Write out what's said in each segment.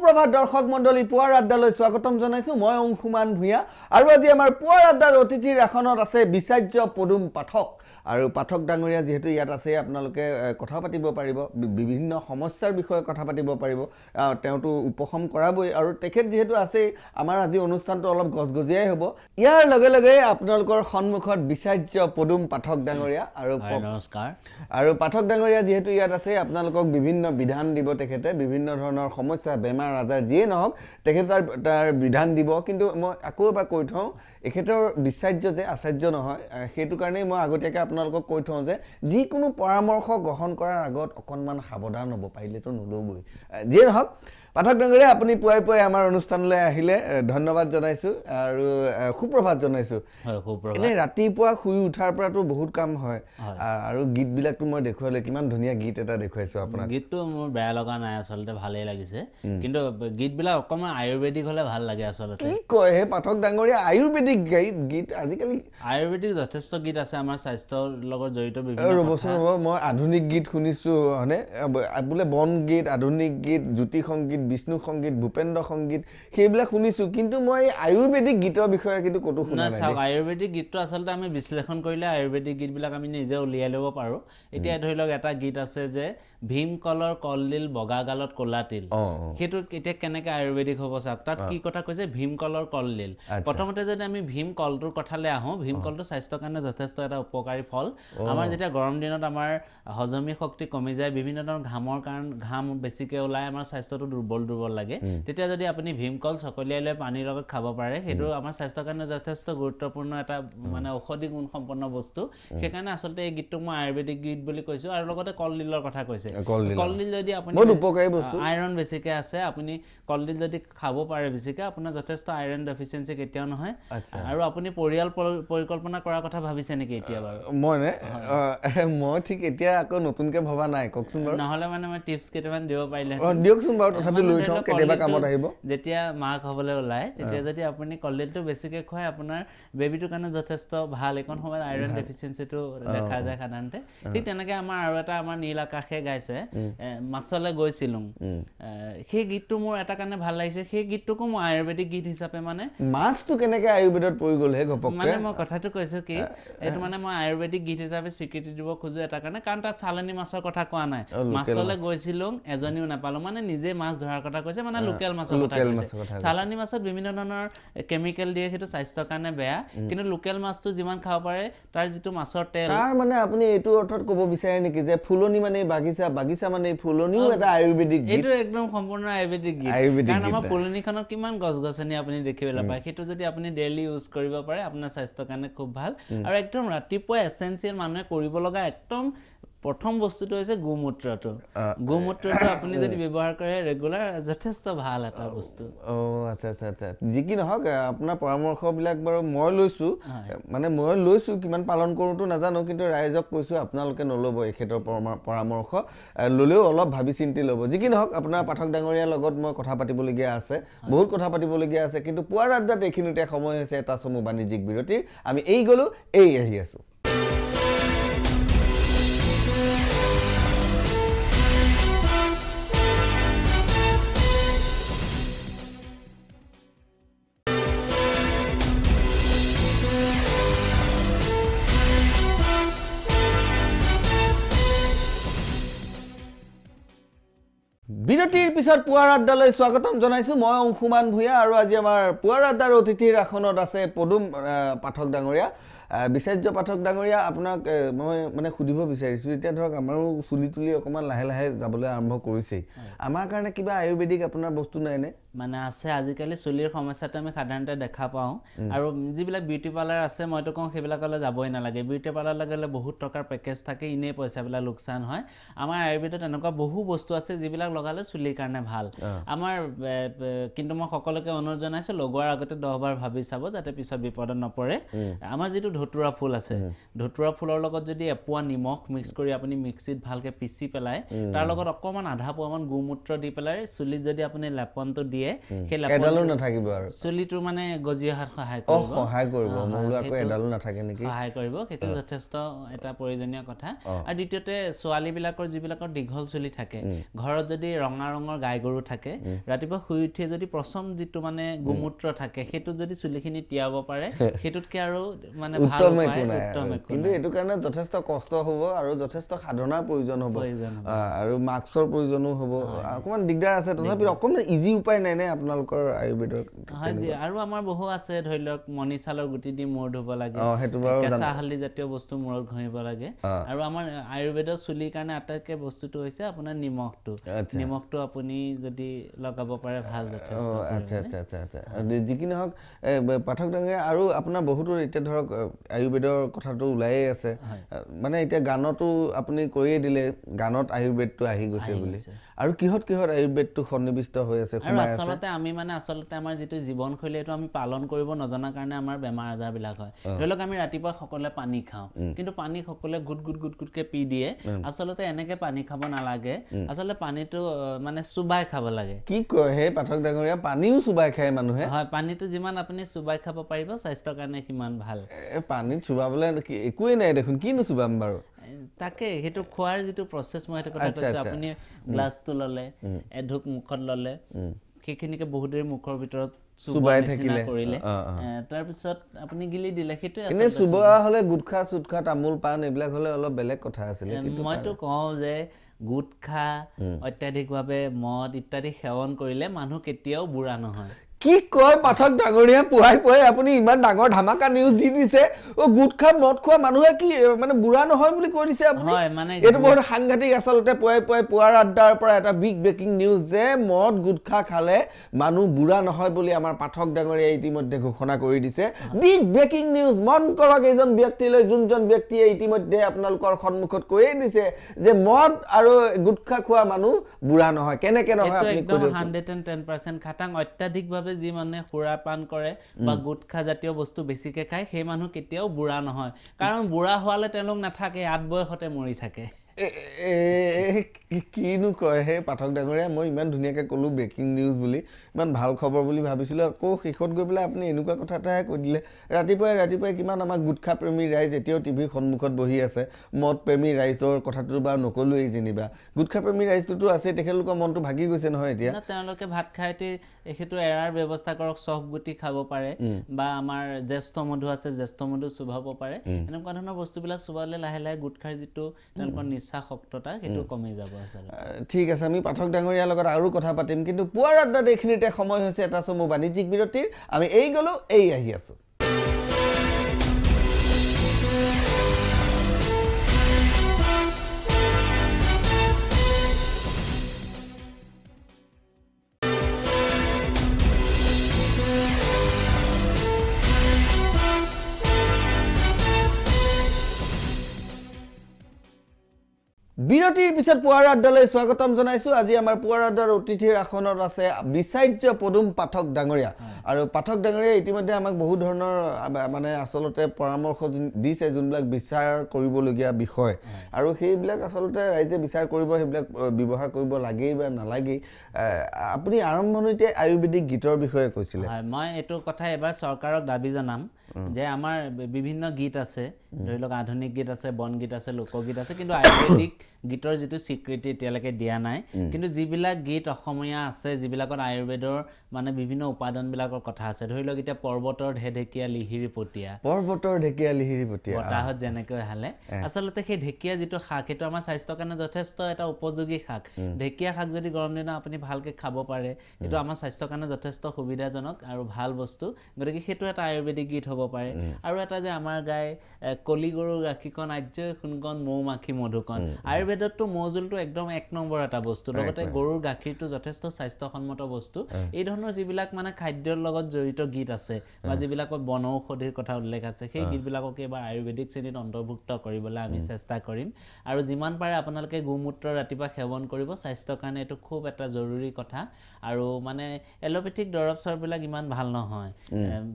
সুপ্ৰভাত দৰ্শক মণ্ডলী পুয়াৰ আড্ডালৈ স্বাগতম জানাইছো মই অংশুমান ভূঞা আৰু আজি আমাৰ পুয়াৰ আড্ডাৰ অতিথিৰ এখনত আছে বিচাৰ্য পদুম পাঠক আৰু পাঠক ডাঙৰীয়া যিহেতু ইয়াত আছে আপোনালোকে কথা পাতিব পাৰিব বিভিন্ন সমস্যাৰ বিষয়ে কথা পাতিব পাৰিব তেওঁটো উপশম কৰাবই আৰু তেখেত যিহেতু আছেই আমাৰ আজি অনুষ্ঠানটো অলপ গছগজিয়াই হ'ব ইয়াৰ লগে লগে আপোনালোকৰ সন্মুখত বিচাৰ্য পদুম পাঠক ডাঙৰীয়া আৰু নমস্কাৰ আৰু পাঠক ডাঙৰীয়া যিহেতু ইয়াত আছে আপোনালোকক বিভিন্ন বিধান দিব তেখেতে বিভিন্ন ধৰণৰ সমস্যা বেমাৰ আজাৰ যিয়ে নহওক তেখেতে তাৰ তাৰ বিধান দিব কিন্তু মই আকৌ এবাৰ কৈ থওঁ এখেতৰ বিচাৰ্য যে আচাৰ্য নহয় সেইটো কাৰণেই মই আগতীয়াকৈ আপোনালোকক কৈ থওঁ যে যিকোনো পৰামৰ্শ গ্ৰহণ কৰাৰ আগত অকণমান সাৱধান হ'ব পাৰিলেতো নল'বই যিয়ে নহওক পাঠক ডাঙৰীয়া আপুনি পুৱাই পুৱাই আমাৰ অনুষ্ঠানলৈ আহিলে ধন্যবাদ জনাইছোঁ আৰু সুপ্ৰভাত জনাইছোঁ এনেই ৰাতিপুৱা শুই উঠাৰ পৰাতো বহুত কাম হয় আৰু গীতবিলাকতো মই দেখুৱালোঁ কিমান ধুনীয়া গীত এটা দেখুৱাইছোঁ আপোনাক গীতটো মোৰ বেয়া লগা নাই আচলতে ভালেই লাগিছে কিন্তু গীতবিলাক অকণমান আয়ুৰ্বেদিক হ'লে ভাল লাগে আচলতে কি কয় সেই পাঠক ডাঙৰীয়া আয়ুৰ্বেদিক গীত আজিকালি আয়ুৰ্বেদিক যথেষ্ট গীত আছে আমাৰ স্বাস্থ্যৰ লগত জড়িত ৰ'বচোন ৰ'ব মই আধুনিক গীত শুনিছোঁ মানে বোলে বন গীত আধুনিক গীত জ্যোতি সংগীত সংগীত বিষ্ণু সংগীত ভূপেন্দ্ৰ সংগীত সেইবিলাক শুনিছোঁ কিন্তু মই আয়ুৰ্বেদিক গীতৰ বিষয়ে কিন্তু ক'তো শুনা চাওক আয়ুৰ্বেদিক গীতটো আচলতে আমি বিশ্লেষণ কৰিলে আয়ুৰ্বেদিক গীতবিলাক আমি নিজে উলিয়াই ল'ব পাৰোঁ এতিয়া ধৰি লওক এটা গীত আছে যে ভীম কলৰ কলডিল বগা গালত ক'লা তিল সেইটো এতিয়া কেনেকৈ আয়ুৰ্বেদিক হ'ব চাওক তাত কি কথা কৈছে ভীম কলৰ কলডিল প্ৰথমতে যদি আমি ভীম কলটোৰ কথালৈ আহোঁ ভীম কলটো স্বাস্থ্যৰ কাৰণে যথেষ্ট এটা উপকাৰী ফল আমাৰ যেতিয়া গৰম দিনত আমাৰ হজমী শক্তি কমি যায় বিভিন্ন ধৰণৰ ঘামৰ কাৰণে ঘাম বেছিকৈ ওলাই আমাৰ স্বাস্থ্যটো দুৰ্বল দুৰ্বল দুৰ্বল লাগে তেতিয়া যদি আপুনি ভীমকল চকলিয়াই লৈ পানীৰ লগত খাব পাৰে সেইটো আমাৰ স্বাস্থ্যৰ কাৰণে যথেষ্ট গুৰুত্বপূৰ্ণ এটা মানে ঔষধি গুণসম্পন্ন বস্তু সেইকাৰণে আচলতে এই গীতটো মই আয়ুৰ্বেদিক গীত বুলি কৈছোঁ আৰু লগতে কলডিলৰ কথা কৈছে কলডিল যদি আপুনি আইৰণ বেছিকৈ আছে আপুনি কলডিল যদি খাব পাৰে বেছিকৈ আপোনাৰ যথেষ্ট আইৰণ ডেফিচিয়েঞ্চি কেতিয়াও নহয় আৰু আপুনি পৰিয়াল পৰিকল্পনা কৰাৰ কথা ভাবিছে নেকি এতিয়া বাৰু মই মই ঠিক এতিয়া আকৌ নতুনকৈ ভবা নাই কওকচোন বাৰু নহ'লে মানে মই টিপছ কেইটামান দিব পাৰিলে দিয়কচোন বাৰু কলডিলটো লৈ থওঁ কেতিয়াবা কামত আহিব যেতিয়া মা খাবলৈ ওলায় তেতিয়া যদি আপুনি কলডিলটো বেছিকৈ খুৱায় আপোনাৰ বেবীটোৰ কাৰণে যথেষ্ট ভাল এইকণ সময়ত আইৰণ ডেফিচিয়েঞ্চিটো দেখা যায় সাধাৰণতে ঠিক তেনেকৈ আমাৰ আৰু এটা আমাৰ নীল আকাশে গাইছে মাছলৈ গৈছিলোঁ সেই গীতটো মোৰ এটা কাৰণে ভাল লাগিছে সেই গীতটোকো মই আয়ুৰ্বেদিক গীত হিচাপে মানে মাছটো কেনেকৈ আয়ুৰ্বেদত পৰি গ'ল সেই ঘপক মানে মই কথাটো কৈছোঁ কি এইটো মানে মই আয়ুৰ্বেদিক গীত হিচাপে স্বীকৃতি দিব খোজোঁ এটা কাৰণে কাৰণ তাত চালনী মাছৰ কথা কোৱা নাই মাছলৈ গৈছিলোঁ এজনীও নাপালোঁ মানে নিজে মাছ ধৰা ব্যৱহাৰ কথা কৈছে মানে লোকেল মাছৰ কথা কৈছে চালানী মাছত বিভিন্ন ধৰণৰ কেমিকেল দিয়ে সেইটো স্বাস্থ্যৰ কাৰণে বেয়া কিন্তু লোকেল মাছটো যিমান খাব পাৰে তাৰ যিটো মাছৰ তেল তাৰ মানে আপুনি এইটো অৰ্থত ক'ব বিচাৰে নেকি যে ফুলনি মানে বাগিচা বাগিচা মানে ফুলনিও এটা আয়ুৰ্বেদিক এইটো একদম সম্পূৰ্ণ আয়ুৰ্বেদিক কাৰণ আমাৰ ফুলনিখনত কিমান গছ গছনি আপুনি দেখিবলৈ পায় সেইটো যদি আপুনি ডেইলি ইউজ কৰিব পাৰে আপোনাৰ স্বাস্থ্যৰ কাৰণে খুব ভাল আৰু একদম ৰাতিপুৱা এচেঞ্চিয়েল মানুহে কৰিব লগা একদম প্ৰথম বস্তুটো হৈছে গোমূত্ৰটো গোমূত্ৰটো আপুনি যদি ব্যৱহাৰ কৰে ৰেগুলাৰ যথেষ্ট ভাল এটা বস্তু অঁ আচ্ছা আচ্ছা আচ্ছা যি কি নহওক আপোনাৰ পৰামৰ্শবিলাক বাৰু মই লৈছোঁ মানে মই লৈছোঁ কিমান পালন কৰোঁতো নাজানো কিন্তু ৰাইজক কৈছোঁ আপোনালোকে নল'ব এখেতৰ পৰামৰ্শ ল'লেও অলপ ভাবি চিন্তি ল'ব যি কি নহওক আপোনাৰ পাঠক ডাঙৰীয়াৰ লগত মই কথা পাতিবলগীয়া আছে বহুত কথা পাতিবলগীয়া আছে কিন্তু পুৱাৰ আড্ডাত এইখিনিতে সময় হৈছে এটা চমু বাণিজ্যিক বিৰতিৰ আমি এই গ'লোঁ এই আহি আছোঁ পিছত পুৱাৰ আড্ডালৈ স্বাগতম জনাইছোঁ মই অংশুমান ভূঞা আৰু আজি আমাৰ পুৱাৰ আড্ডাৰ অতিথিৰ আসনত আছে পদুম পাঠক ডাঙৰীয়া বিচাৰ্য পাঠক ডাঙৰীয়া আপোনাক মই মানে সুধিব বিচাৰিছোঁ এতিয়া ধৰক আমাৰো চুলি তুলি অকণমান লাহে লাহে যাবলৈ আৰম্ভ কৰিছেই আমাৰ কাৰণে কিবা আয়ুৰ্বেদিক আপোনাৰ বস্তু নাই নে মানে আছে আজিকালি চুলিৰ সমস্যাটো আমি সাধাৰণতে দেখা পাওঁ আৰু যিবিলাক বিউটি পাৰ্লাৰ আছে মইতো কওঁ সেইবিলাকলৈ যাবই নালাগে বিউটি পাৰ্লাৰলৈ গ'লে বহুত টকাৰ পেকেজ থাকে ইনেই পইচাবিলাক লোকচান হয় আমাৰ আয়ুৰ্বেদত এনেকুৱা বহু বস্তু আছে যিবিলাক লগালে চুলিৰ কাৰণে ভাল আমাৰ কিন্তু মই সকলোকে অনুৰোধ জনাইছোঁ লগোৱাৰ আগতে দহবাৰ ভাবি চাব যাতে পিছত বিপদত নপৰে আমাৰ যিটো ধতুৰা ফুল আছে ধতুৰা ফুলৰ লগত যদি এপোৱা নিমখ মিক্স কৰি আপুনি মিক্সিত ভালকৈ পিচি পেলাই তাৰ লগত অকণমান আধা পোৱামান গোমূত্ৰ দি পেলাই চুলিত যদি আপুনি লেপনটো দিয়ে সেই লেপনো নাথাকিব আৰু চুলিটো মানে গজি অহাত সহায় কৰিব সহায় কৰিব এডালো নাথাকে নেকি সহায় কৰিব সেইটো যথেষ্ট এটা প্ৰয়োজনীয় কথা আৰু দ্বিতীয়তে বিলাকৰ যিবিলাকৰ দীঘল চুলি থাকে ঘৰত যদি ৰঙা ৰঙৰ গাই গৰু থাকে ৰাতিপুৱা শুই উঠিয়ে যদি প্ৰথম যিটো মানে গোমূত্ৰ থাকে সেইটোত যদি চুলিখিনি তিয়াব পাৰে সেইটোতকে আৰু মানে উত্তম একো নাই কিন্তু এইটো কাৰণে যথেষ্ট কষ্ট হ'ব আৰু যথেষ্ট সাধনাৰ প্ৰয়োজন হ'ব আৰু মাস্কৰ প্ৰয়োজনো হ'ব অকণমান দিগদাৰ আছে তথাপিও অকণমান ইজি উপায় নাই নে আপোনালোকৰ আয়ুৰ্বেদৰ হয় আৰু আমাৰ বহু আছে ধৰি লওক গুটি দি মূৰ ধুব লাগে অঁ সেইটো বাৰু কেঁচা হালি জাতীয় বস্তু মূৰত ঘঁহিব লাগে আৰু আমাৰ আয়ুৰ্বেদৰ চুলিৰ কাৰণে আটাইতকৈ বস্তুটো হৈছে আপোনাৰ নিমখটো নিমখটো আপুনি যদি লগাব পাৰে ভাল যথেষ্ট আচ্ছা আচ্ছা আচ্ছা আচ্ছা যি কি নহওক পাঠক ডাঙৰীয়া আৰু আপোনাৰ বহুতো এতিয়া ধৰক আয়ুৰ্বেদৰ কথাটো ওলায়েই আছে মানে এতিয়া গানতো আপুনি কৈয়ে দিলে গানত আয়ুৰ্বেদটো আহি গৈছে বুলি আৰু কিহত কিহত আয়ুৰ্বেদটো সন্নিৱিষ্ট হৈ আছে আচলতে আমি মানে আচলতে আমাৰ যিটো জীৱনশৈলী সেইটো আমি পালন কৰিব নজনাৰ কাৰণে আমাৰ বেমাৰ আজাৰবিলাক হয় ধৰি লওক আমি ৰাতিপুৱা সকলোৱে পানী খাওঁ কিন্তু পানী সকলোৱে গুট গুট গুট গুটকে পি দিয়ে আচলতে এনেকে পানী খাব নালাগে আচলতে পানীটো মানে চুবাই খাব লাগে কি কয় সেই পাঠক ডাঙৰীয়া পানীও চুবাই খায় মানুহে হয় পানীটো যিমান আপুনি চুবাই খাব পাৰিব স্বাস্থ্যৰ কাৰণে সিমান ভাল পানীত চুবাবলে একোৱেই নাই দেখোন কিনো চুবাম বাৰু তাকে সেইটো খোৱাৰ যিটো প্ৰচেছ মই সেইটো কথা কৈছোঁ আপুনি গ্লাছটো ল'লে এঢুক মুখত ল'লে সেইখিনিকে বহুত দেৰি মুখৰ ভিতৰত মইতো কওঁ যে গুটখা অত্যাধিকভাৱে মদ ইত্যাদি সেৱন কৰিলে মানুহ কেতিয়াও বুঢ়া নহয় কি কয় পাঠক ডাঙৰীয়া পুৱাই পুৱাই আপুনি ইমান ডাঙৰ ধামাকা নিউজ দি দিছে অ' গোট খা মদ খোৱা মানুহে কি মানে বুঢ়া নহয় বুলি কৈ দিছে আপুনি এইটো বহুত সাংঘাতিক আচলতে পুৱাই পুৱাই পুৱাৰ আড্ডাৰ পৰা এটা বিগ ব্ৰেকিং নিউজ যে মদ গোট খা খালে মানুহ বুঢ়া নহয় বুলি আমাৰ পাঠক ডাঙৰীয়াই ইতিমধ্যে ঘোষণা কৰি দিছে বিগ ব্ৰেকিং নিউজ মন কৰক এইজন ব্যক্তিলৈ যোনজন ব্যক্তিয়ে ইতিমধ্যে আপোনালোকৰ সন্মুখত কৈয়ে দিছে যে মদ আৰু গোট খা খোৱা মানুহ বুঢ়া নহয় কেনেকে নহয় আপুনি হাণ্ড্ৰেড এণ্ড টেন পাৰ্চেণ্ট খাটাং অত্যাধিকভাৱে সাধাৰণভাৱে যি মানুহে পান কৰে বা গুটখা জাতীয় বস্তু বেছিকে খায় সেই মানুহ কেতিয়াও বুঢ়া নহয় কাৰণ বুঢ়া হোৱালে তেওঁলোক নাথাকে আঠ বয়সতে মৰি থাকে কিনো কয় সেই পাঠক ডাঙৰীয়া মই ইমান ধুনীয়াকৈ কলো ব্ৰেকিং নিউজ বুলি ইমান ভাল খবৰ বুলি ভাবিছিলোঁ আকৌ শেষত গৈ পেলাই আপুনি এনেকুৱা কথা এটাহে কৈ দিলে ৰাতিপুৱাই ৰাতিপুৱাই কিমান আমাৰ গুটখা প্ৰেমী ৰাইজ এতিয়াও টিভিৰ সন্মুখত বহি আছে মদ প্ৰেমী ৰাইজৰ কথাটো বা নক'লোৱেই যেনিবা গুটখা প্ৰেমী ৰাইজটোতো আছে তেখেতলোকৰ মনটো ভাগি গৈছে নহয় এতিয়া তেওঁলোকে ভাত খাই উঠি এখেতো এৰাৰ ব্যৱস্থা কৰক চখ গুটি খাব পাৰে বা আমাৰ জ্যেষ্ঠ মধু আছে জ্যেষ্ঠ মধু চুবাব পাৰে এনেকুৱা ধৰণৰ বস্তুবিলাক চুবালে লাহে লাহে গুটখাৰ যিটো তেওঁলোকৰ নিচা ইচ্ছা সেইটো কমি যাব আচলতে ঠিক আছে আমি পাঠক ডাঙৰীয়াৰ লগত আৰু কথা পাতিম কিন্তু পুৱাৰ আদাত এইখিনিতে সময় হৈছে এটা চমু বাণিজ্যিক বিৰতিৰ আমি এই গ'লোঁ এই আহি আছোঁ বিৰতিৰ পিছত পুৱাৰ আড্ডালৈ স্বাগতম জনাইছোঁ আজি আমাৰ পুৱাৰ আড্ডাৰ অতিথিৰ আসনত আছে বিচাৰ্য পদুম পাঠক ডাঙৰীয়া আৰু পাঠক ডাঙৰীয়াই ইতিমধ্যে আমাক বহু ধৰণৰ মানে আচলতে পৰামৰ্শ দিছে যোনবিলাক বিচাৰ কৰিবলগীয়া বিষয় আৰু সেইবিলাক আচলতে ৰাইজে বিচাৰ কৰিব সেইবিলাক ব্যৱহাৰ কৰিব লাগেই বা নালাগেই আপুনি আৰম্ভণিতে আয়ুৰ্বেদিক গীতৰ বিষয়ে কৈছিলে হয় মই এইটো কথা এবাৰ চৰকাৰক দাবী জনাম যে আমাৰ বিভিন্ন গীত আছে ধৰি লওক আধুনিক গীত আছে বনগীত আছে লোকগীত আছে কিন্তু আয়ুৰ্বেদিক গীতৰ যিটো স্বীকৃতি এতিয়ালৈকে দিয়া নাই কিন্তু যিবিলাক গীত অসমীয়া আছে যিবিলাকত আয়ুৰ্বেদৰ মানে বিভিন্ন উপাদানবিলাকৰ কথা আছে ধৰি লওক এতিয়া পৰ্বতৰ ঢে ঢেকীয়া লিহিৰি পতীয়া পৰ্বতৰ ঢেকীয়া লিহিৰি পতীয়া বতাহত যেনেকৈ হালে আচলতে সেই ঢেকীয়া যিটো শাক সেইটো আমাৰ স্বাস্থ্যৰ কাৰণে যথেষ্ট এটা উপযোগী শাক ঢেকীয়া শাক যদি গৰম দিনত আপুনি ভালকৈ খাব পাৰে সেইটো আমাৰ স্বাস্থ্যৰ কাৰণে যথেষ্ট সুবিধাজনক আৰু ভাল বস্তু গতিকে সেইটো এটা আয়ুৰ্বেদিক গীত হ'ব পাৰে আৰু এটা যে আমাৰ গাই কলি গৰু ৰাখিকণ আৰ্যই শুনকণ মৌ মাখি মধুকণ আয়ুৰ্বেদ আয়ুৰ্বেদতটো মৌ জোলটো একদম এক নম্বৰ এটা বস্তু লগতে গৰুৰ গাখীৰটো যথেষ্ট স্বাস্থ্যসন্মত বস্তু এই ধৰণৰ যিবিলাক মানে খাদ্যৰ লগত জড়িত গীত আছে বা যিবিলাকত বন ঔষধিৰ কথা উল্লেখ আছে সেই গীতবিলাকক এইবাৰ আয়ুৰ্বেদিক শ্ৰেণীত অন্তৰ্ভুক্ত কৰিবলৈ আমি চেষ্টা কৰিম আৰু যিমান পাৰে আপোনালোকে গোমূত্ৰ ৰাতিপুৱা সেৱন কৰিব স্বাস্থ্যৰ কাৰণে এইটো খুব এটা জৰুৰী কথা আৰু মানে এল'পেথিক দৰৱ চৰবিলাক ইমান ভাল নহয়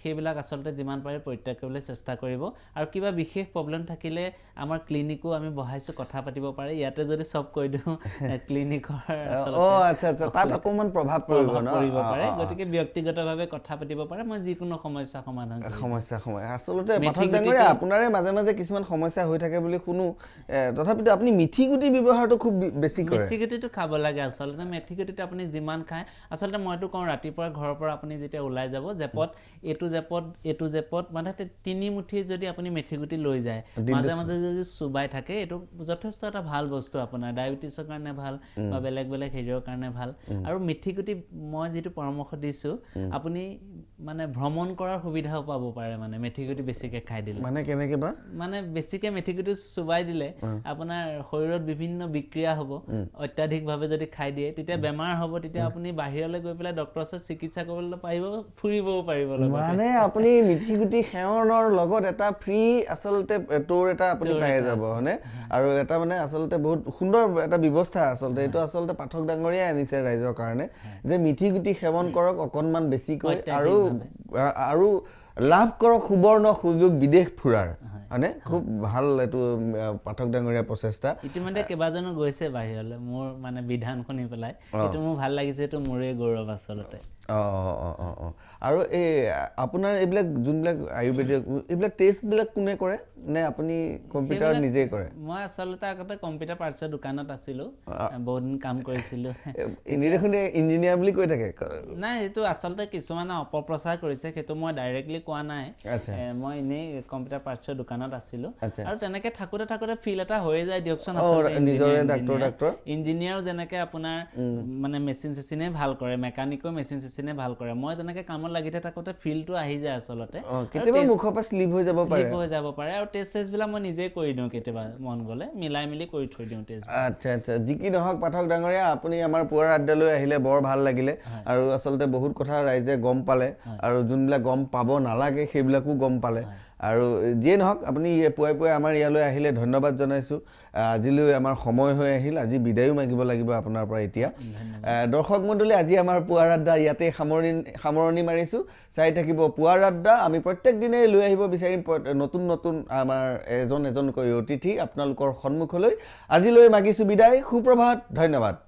সেইবিলাক আচলতে যিমান পাৰে প্ৰত্যেক কৰিবলৈ চেষ্টা কৰিব আৰু কিবা বিশেষ প্ৰব্লেম থাকিলে আমাৰ ক্লিনিকো আমি বহাইছোঁ কথা পাতিব পাৰে ইয়াতে যদি চব কৈ দিওঁ ক্লিনিকৰ অ' আচ্ছা আচ্ছা তাত অকণমান প্ৰভাৱ পৰিব ন গতিকে ব্যক্তিগতভাৱে কথা পাতিব পাৰে মই যিকোনো সমস্যা সমাধান সমস্যা সময় আচলতে পাঠক ডাঙৰীয়া আপোনাৰে মাজে মাজে কিছুমান সমস্যা হৈ থাকে বুলি শুনো তথাপিতো আপুনি মিঠি গুটি ব্যৱহাৰটো খুব বেছি কৰে মিঠি গুটিটো খাব লাগে আচলতে মিঠি গুটিটো আপুনি যিমান খায় আচলতে মইতো কওঁ ৰাতিপুৱা ঘৰৰ পৰা আপুনি যেতিয়া ওলাই যাব জেপত এইটো জেপত এইটো জেপত মানে তিনি মুঠি যদি আপুনি গুটি লৈ যায় মাজে মাজে যদি চুবাই থাকে এইটো যথেষ্ট এটা ভাল বস্তু আপোনাৰ ডায়েবেটিছৰ কাৰণে ভাল বা বেলেগ বেলেগ হেৰিয়ৰ কাৰণে ভাল আৰু মিথিকুটি মই যিটো পৰামৰ্শ দিছোঁ আপুনি মানে ভ্ৰমণ কৰাৰ সুবিধাও পাব পাৰে মানে মেথিকুটি বেছিকৈ খাই দিলে মানে কেনেকে বা মানে বেছিকৈ মেথিকুটি চুবাই দিলে আপোনাৰ শৰীৰত বিভিন্ন বিক্ৰিয়া হ'ব অত্যাধিকভাৱে যদি খাই দিয়ে তেতিয়া বেমাৰ হ'ব তেতিয়া আপুনি বাহিৰলৈ গৈ পেলাই ডক্টৰৰ ওচৰত চিকিৎসা কৰিবলৈ পাৰিব ফুৰিবও পাৰিব মানে আপুনি মিথিকুটি সেৱনৰ লগত এটা ফ্ৰী আচলতে তোৰ এটা আপুনি পাই যাব হয়নে আৰু এটা মানে আচলতে এটা বহুত সুন্দৰ এটা ব্যৱস্থা আচলতে এইটো আচলতে পাঠক ডাঙৰীয়াই আনিছে ৰাইজৰ কাৰণে যে মিঠি গুটি সেৱন কৰক অকণমান বেছিকৈ আৰু আৰু লাভ কৰক সুবৰ্ণ সুযোগ বিদেশ ফুৰাৰ মানে খুব ভাল এইটো পাঠক ডাঙৰীয়া প্ৰচেষ্টা ইতিমধ্যে কেইবাজনো গৈছে বাহিৰলৈ মোৰ মানে বিধান শুনি পেলাই এইটো মোৰ ভাল লাগিছে এইটো মোৰে গৌৰৱ আচলতে আৰু এই আপোনাৰ এইবিলাক যোনবিলাক আয়ুৰ্বেদিক এইবিলাক টেষ্টবিলাক কোনে কৰে নে আপুনি কম্পিউটাৰ নিজে কৰে মই আচলতে আগতে কম্পিউটাৰ পাৰ্টছৰ দোকানত আছিলোঁ বহুত দিন কাম কৰিছিলোঁ এনেই দেখোন ইঞ্জিনিয়াৰ বুলি কৈ থাকে নাই সেইটো আচলতে কিছুমানে অপপ্ৰচাৰ কৰিছে সেইটো মই ডাইৰেক্টলি কোৱা নাই মই এনেই কম্পিউটাৰ পাৰ্টছৰ দোকানত আছিলোঁ আৰু তেনেকৈ থাকোঁতে থাকোঁতে ফিল এটা হৈয়ে যায় দিয়কচোন নিজৰে ডাক্তৰ ডাক্তৰ ইঞ্জিনিয়াৰো যেনেকৈ আপোনাৰ মানে মেচিন চেচিনেই ভাল কৰে মেকানিকো মেচিন চেচিন মেচিনে ভাল কৰে মই তেনেকে কামত লাগি থাকোঁতে ফিলটো আহি যায় আচলতে কেতিয়াবা মুখৰ পৰা শ্লিপ হৈ যাব পাৰে হৈ যাব পাৰে আৰু টেষ্ট চেষ্টবিলাক মই নিজে কৰি দিওঁ কেতিয়াবা মন গ'লে মিলাই মিলি কৰি থৈ দিওঁ টেষ্ট আচ্ছা আচ্ছা যি কি নহওক পাঠক ডাঙৰীয়া আপুনি আমাৰ পুৱাৰ আড্ডালৈ আহিলে বৰ ভাল লাগিলে আৰু আচলতে বহুত কথা ৰাইজে গম পালে আৰু যোনবিলাক গম পাব নালাগে সেইবিলাকো গম পালে আৰু যিয়ে নহওক আপুনি পুৱাই পুৱাই আমাৰ ইয়ালৈ আহিলে ধন্যবাদ জনাইছোঁ আজিলৈ আমাৰ সময় হৈ আহিল আজি বিদায়ো মাগিব লাগিব আপোনাৰ পৰা এতিয়া দৰ্শক মণ্ডলী আজি আমাৰ পুৱাৰ আড্ডা ইয়াতে সামৰণি সামৰণি মাৰিছোঁ চাই থাকিব পুৱাৰ আড্ডা আমি প্ৰত্যেক দিনেই লৈ আহিব বিচাৰিম নতুন নতুন আমাৰ এজন এজনকৈ অতিথি আপোনালোকৰ সন্মুখলৈ আজিলৈ মাগিছোঁ বিদায় সুপ্ৰভাত ধন্যবাদ